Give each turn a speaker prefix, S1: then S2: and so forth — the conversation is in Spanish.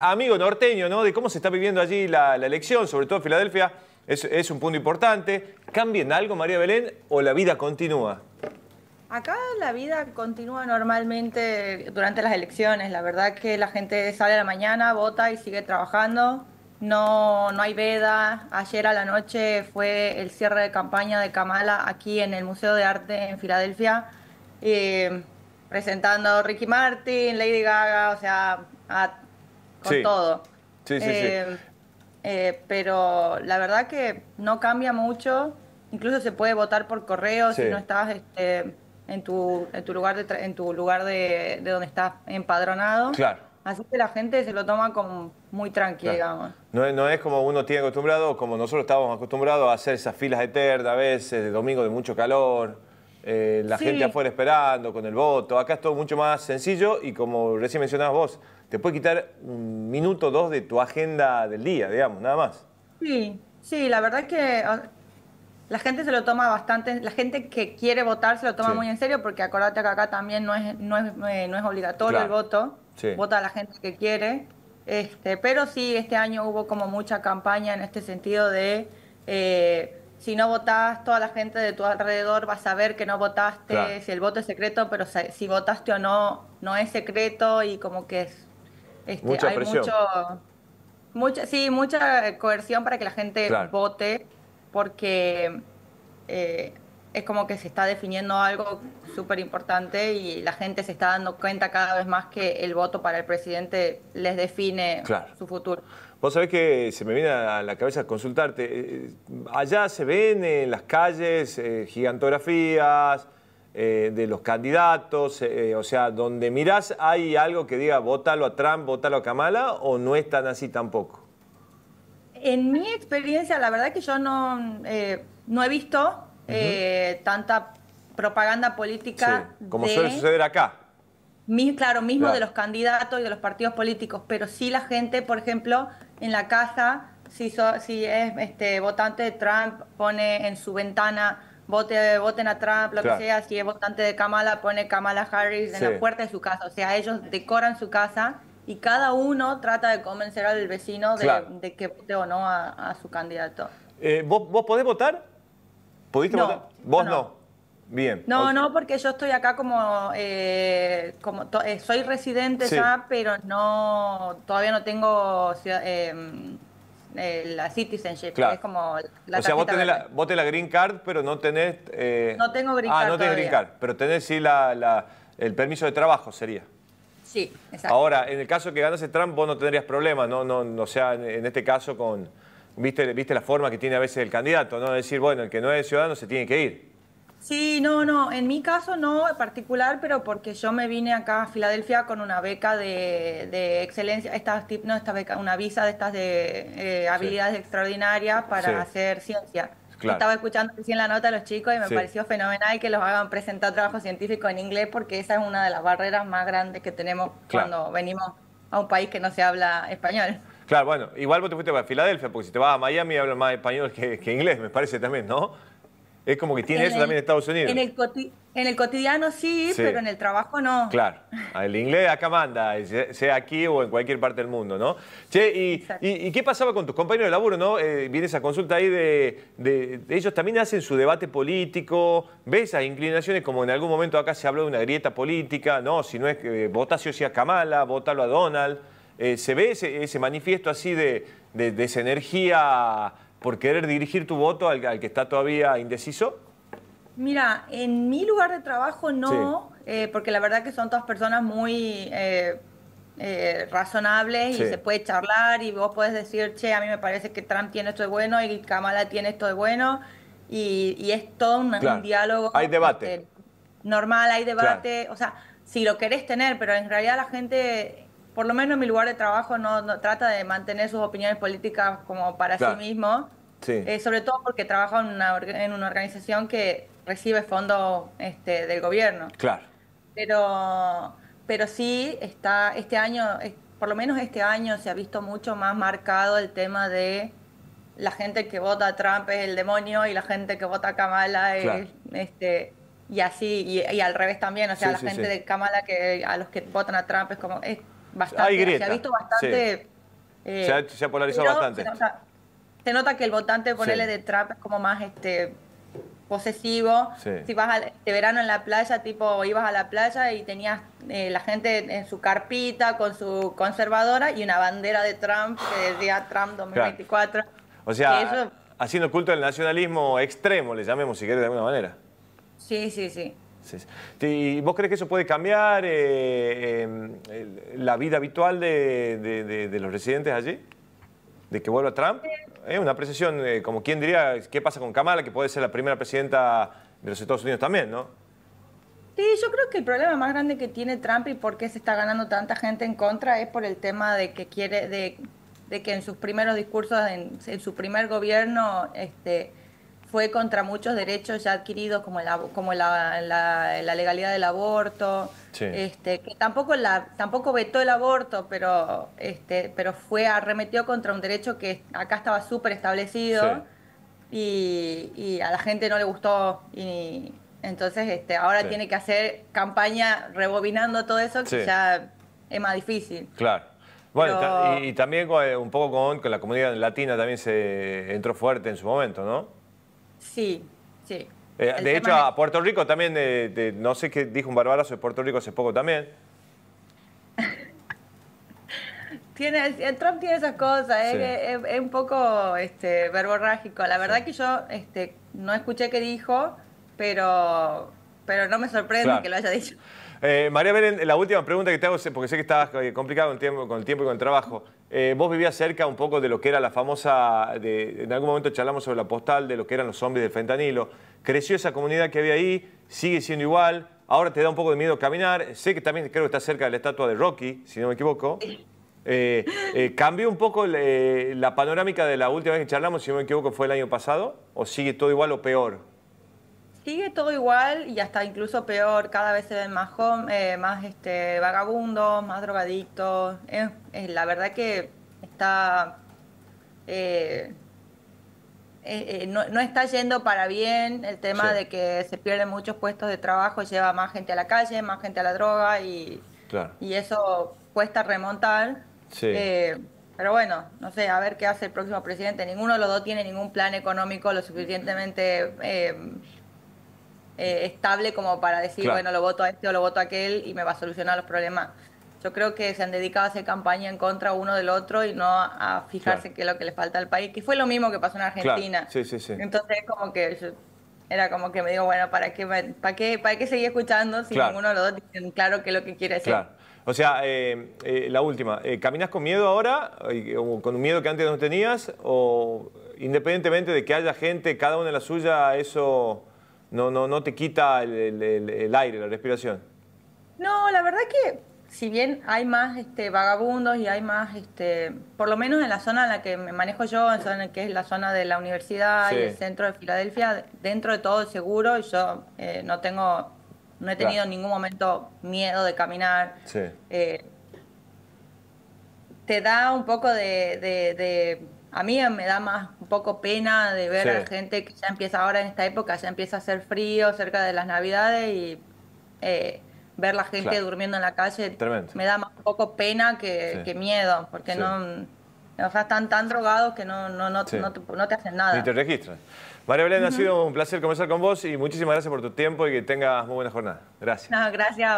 S1: amigo norteño, ¿no? De cómo se está viviendo allí la, elección, sobre todo en Filadelfia, es, un punto importante. ¿Cambien algo, María Belén, o la vida continúa?
S2: Acá la vida continúa normalmente durante las elecciones. La verdad que la gente sale a la mañana, vota y sigue trabajando. No, no hay veda. Ayer a la noche fue el cierre de campaña de Kamala aquí en el Museo de Arte en Filadelfia, eh, presentando presentando Ricky Martin, Lady Gaga, o sea, a con todo.
S1: Sí, sí, sí. Eh,
S2: eh, pero la verdad que no cambia mucho. Incluso se puede votar por correo si no estás este, en, tu, lugar, de, en tu lugar de, donde estás empadronado. Claro. Así que la gente se lo toma como muy tranquilo, digamos.
S1: No, es como uno tiene acostumbrado, como nosotros estábamos acostumbrados a hacer esas filas eternas a veces, de domingo de mucho calor. Eh, la gente afuera esperando con el voto. Acá es todo mucho más sencillo y como recién mencionabas vos, te puede quitar un minuto o dos de tu agenda del día, digamos, nada más.
S2: Sí, sí, la verdad es que la gente se lo toma bastante, la gente que quiere votar se lo toma muy en serio porque acordate que acá también no es, no es, eh, no obligatorio el voto, vota la gente que quiere. Este, pero sí, este año hubo como mucha campaña en este sentido de eh, si no votás, toda la gente de tu alrededor va a saber que no votaste, si el voto es secreto, pero si votaste o no, no es secreto y como que es... Este, hay mucho... Mucha, sí, mucha coerción para que la gente vote porque eh, es como que se está definiendo algo súper importante y la gente se está dando cuenta cada vez más que el voto para el presidente les define
S1: su futuro. Vos sabés que se me viene a la cabeza consultarte. Eh, eh, allá se ven en las calles eh, gigantografías de los candidatos, o sea, donde mirás hay algo que diga vótalo a Trump, vótalo a Kamala, o no es tan así tampoco.
S2: En mi experiencia, la verdad que yo no, no he visto tanta propaganda política. como suele suceder acá claro, mismo de los candidatos y de los partidos políticos, pero sí la gente, por ejemplo, en la casa, si, si es este, votante de Trump, pone en su ventana, vote, voten a Trump, lo que sea, si es votante de Kamala, pone Kamala Harris en la puerta de su casa, o sea, ellos decoran su casa y cada uno trata de convencer al vecino de, que vote o no a, su candidato.
S1: Eh, ¿vos, ¿Vos podés votar? ¿Pudiste votar? Vos no. No,
S2: no, porque yo estoy acá como, eh, como eh, soy residente ya, pero no, todavía no tengo em, eh, la citizenship, es como la O sea, vos tenés
S1: la, green card, pero no tenés... no
S2: tengo green ah, card Ah, no tenés green card,
S1: pero tenés sí la, el permiso de trabajo, sería.
S2: Sí, exacto.
S1: Ahora, en el caso que ganase Trump, vos no tendrías problemas, ¿no? no, no sea, en, este caso con... Viste, viste la forma que tiene a veces el candidato, ¿no? Decir, bueno, el que no es ciudadano se tiene que ir.
S2: Sí, no, no, en mi caso no en particular, pero porque yo me vine acá a Filadelfia con una beca de, excelencia, esta, no, esta beca, una visa de estas de eh, habilidades extraordinarias para hacer ciencia. Estaba escuchando recién la nota a los chicos y me pareció fenomenal que los hagan presentar trabajo científico en inglés porque esa es una de las barreras más grandes que tenemos cuando venimos a un país que no se habla español.
S1: Claro, bueno, igual vos te fuiste a Filadelfia, porque si te vas a Miami hablan más español que, que inglés, me parece también, ¿no? Es como que tiene eso también en Estados Unidos.
S2: En el, cotidiano sí, pero en el trabajo no. Claro,
S1: el inglés acá manda, sea aquí o en cualquier parte del mundo, ¿no? Che, ¿y, qué pasaba con tus compañeros de laburo, no? Eh, viene esa consulta ahí de, Ellos también hacen su debate político, ¿ves esas inclinaciones? Como en algún momento acá se habló de una grieta política, no, si no es que eh, vota si o sea Kamala, vótalo a Donald. Eh, ¿Se ve ese, manifiesto así de, de esa energía por querer dirigir tu voto al, que está todavía indeciso?
S2: Mira, en mi lugar de trabajo no, eh, porque la verdad que son todas personas muy eh, eh, razonables y se puede charlar y vos podés decir, che, a mí me parece que Trump tiene esto de bueno y Kamala tiene esto de bueno y, es todo un, diálogo. Hay debate. Este, normal, hay debate, o sea, si lo querés tener, pero en realidad la gente, por lo menos en mi lugar de trabajo, no, trata de mantener sus opiniones políticas como para sí mismo eh, sobre todo porque trabaja en una, organización que recibe fondos este, del gobierno. Claro. Pero, pero sí está este año, por lo menos este año se ha visto mucho más marcado el tema de la gente que vota a Trump es el demonio y la gente que vota a Kamala es este y así y, al revés también, o sea, la gente de Kamala que a los que votan a Trump es como es bastante se ha visto bastante eh, se, ha, polarizado bastante se nota que el votante, ponele de Trump, es como más este posesivo. Si vas de este verano en la playa, tipo, ibas a la playa y tenías eh, la gente en su carpita con su conservadora y una bandera de Trump que decía Trump 2024.
S1: O sea, haciendo culto del nacionalismo extremo, le llamemos si querés de alguna manera.
S2: Sí, sí, sí.
S1: ¿Y vos crees que eso puede cambiar eh, em, la vida habitual de, de, los residentes allí? ¿De que vuelva Trump? Eh, ¿eh? una apreciación, eh, como quien diría, ¿qué pasa con Kamala, que puede ser la primera presidenta de los Estados Unidos también, no?
S2: Sí, yo creo que el problema más grande que tiene Trump y por qué se está ganando tanta gente en contra es por el tema de que quiere, de, que en sus primeros discursos, en, en su primer gobierno, este, fue contra muchos derechos ya adquiridos como la, la, legalidad del aborto este que tampoco la tampoco vetó el aborto pero este pero fue arremetió contra un derecho que acá estaba súper establecido y, a la gente no le gustó y entonces este ahora tiene que hacer campaña rebobinando todo eso que ya es más difícil
S1: claro bueno, y, también eh, un poco con, con la comunidad latina también se entró fuerte en su momento, ¿no?
S2: Sí, sí.
S1: Eh, de hecho, a Puerto Rico también, eh, de, no sé qué dijo un barbarazo de Puerto Rico hace poco también.
S2: tiene, Trump tiene esas cosas, es, un poco este, verborrágico. La verdad que yo este, no escuché qué dijo, pero, pero no me sorprende que lo haya dicho.
S1: Eh, María Belén, la última pregunta que te hago, porque sé que estabas eh, complicado con el tiempo, y con el trabajo. Eh, vos vivías cerca un poco de lo que era la famosa, en algún momento charlamos sobre la postal, de lo que eran los zombies del fentanilo. Creció esa comunidad que había ahí, sigue siendo igual, ahora te da un poco de miedo caminar. Sé que también creo que está cerca de la estatua de Rocky, si no me equivoco. ¿Cambió un poco la panorámica de la última vez que charlamos, si no me equivoco, fue el año pasado? ¿O sigue todo igual o peor?
S2: sigue todo igual y hasta incluso peor, cada vez se ven más, eh, más este, vagabundos, más drogadictos. la verdad que está... Eh, eh, no, no, está yendo para bien el tema de que se pierden muchos puestos de trabajo, lleva más gente a la calle, más gente a la droga y, y eso cuesta remontar. Pero bueno, no sé, a ver qué hace el próximo presidente. Ninguno de los dos tiene ningún plan económico lo suficientemente eh, estable como para decir, bueno, lo voto a este o lo voto a aquel y me va a solucionar los problemas. Yo creo que se han dedicado a hacer campaña en contra uno del otro y no a fijarse qué que es lo que le falta al país, que fue lo mismo que pasó en Argentina.
S1: Entonces,
S2: como que era como que me digo, bueno, ¿para qué, para qué, para qué seguir escuchando si ninguno de los dos tienen claro qué es lo que quiere hacer?
S1: O sea, eh, eh, la última, ¿caminas con miedo ahora, o con un miedo que antes no tenías, o independientemente de que haya gente, cada uno en la suya, eso no, no, no te quita el, aire, la respiración.
S2: No, la verdad que si bien hay más este, vagabundos y hay más, este, por lo menos en la zona en la que me manejo yo, en zona que es la zona de la universidad y el centro de Filadelfia, dentro de todo seguro, yo eh, no tengo, no he tenido en ningún momento miedo de caminar. Sí. Eh, te da un poco de a mí me da más un poco pena de ver a la gente que ya empieza ahora en esta época, ya empieza a hacer frío cerca de las navidades y eh, ver la gente durmiendo en la calle me da más un poco pena que, miedo, porque no, o sea, están tan drogados que no, no, no, te, hacen nada. Ni te
S1: registran. María Belén, ha sido un placer conversar con vos y muchísimas gracias por tu tiempo y que tengas muy buena jornada. Gracias.
S2: No, gracias.